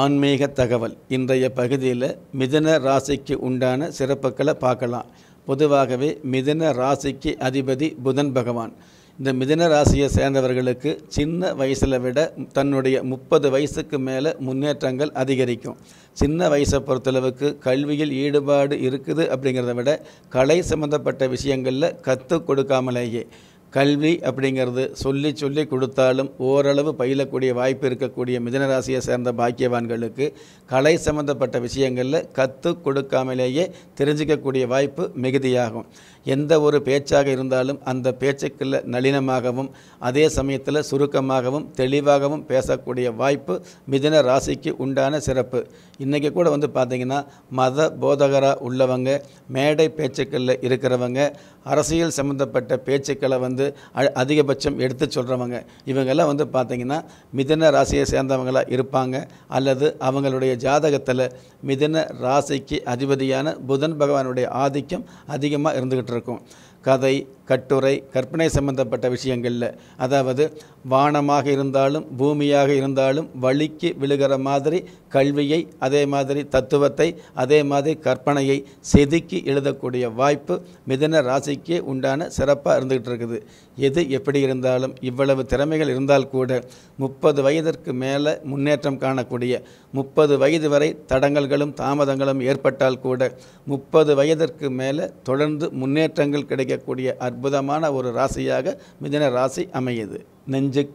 ஆன்மீக தகவல் இன்றைய பகுதியில் மிதன ராசிக்கு உண்டான சிறப்புகளை பார்க்கலாம் பொதுவாகவே மிதன ராசிக்கு அதிபதி புதன் பகவான் இந்த மிதன ராசியை சேர்ந்தவர்களுக்கு சின்ன வயசில் விட தன்னுடைய முப்பது வயசுக்கு மேலே முன்னேற்றங்கள் அதிகரிக்கும் சின்ன வயசை பொறுத்தளவுக்கு கல்வியில் ஈடுபாடு இருக்குது அப்படிங்கிறத விட கலை சம்மந்தப்பட்ட விஷயங்களில் கற்றுக் கொடுக்காமலேயே கல்வி அப்படிங்கிறது சொல்லி சொல்லி கொடுத்தாலும் ஓரளவு பயிலக்கூடிய வாய்ப்பு இருக்கக்கூடிய மிதனராசியை சேர்ந்த பாக்கியவான்களுக்கு கலை சம்பந்தப்பட்ட விஷயங்களில் கற்று கொடுக்காமலேயே தெரிஞ்சிக்கக்கூடிய வாய்ப்பு மிகுதியாகும் எந்த ஒரு பேச்சாக இருந்தாலும் அந்த பேச்சுக்கில் நளினமாகவும் அதே சமயத்தில் சுருக்கமாகவும் தெளிவாகவும் பேசக்கூடிய வாய்ப்பு மிதன ராசிக்கு உண்டான சிறப்பு இன்றைக்கி கூட வந்து பார்த்திங்கன்னா மத போதகராக உள்ளவங்க மேடை பேச்சுக்களில் இருக்கிறவங்க அரசியல் சம்மந்தப்பட்ட பேச்சுக்களை வந்து வந்து அதிகபட்சம் எடுத்து சொல்கிறவங்க இவங்கெல்லாம் வந்து பார்த்திங்கன்னா மிதன ராசியை சேர்ந்தவங்களாக இருப்பாங்க அல்லது அவங்களுடைய ஜாதகத்தில் மிதன ராசிக்கு அதிபதியான புதன் பகவானுடைய ஆதிக்கம் அதிகமாக இருந்துக்கிட்டு இருக்கும் கதை கட்டுரை கற்பனை சம்பந்தப்பட்ட விஷயங்களில் அதாவது வானமாக இருந்தாலும் பூமியாக இருந்தாலும் வழிக்கு விழுகிற மாதிரி கல்வியை அதே மாதிரி தத்துவத்தை அதே மாதிரி கற்பனையை செதுக்கி எழுதக்கூடிய வாய்ப்பு மிதன ராசிக்கே உண்டான சிறப்பாக இருந்துக்கிட்டு இருக்குது எது எப்படி இருந்தாலும் இவ்வளவு திறமைகள் இருந்தால் கூட முப்பது வயதிற்கு மேலே முன்னேற்றம் காணக்கூடிய முப்பது வயது வரை தடங்கல்கள் தடைகளும் தாமதங்களும் ஏற்பட்டால் கூட முப்பது வயதிற்கு மேலே தொடர்ந்து முன்னேற்றங்கள் கிடைக்கக்கூடிய அற்புதமான ஒரு ராசியாக மிதன ராசி அமையுது நெஞ்சுக்கு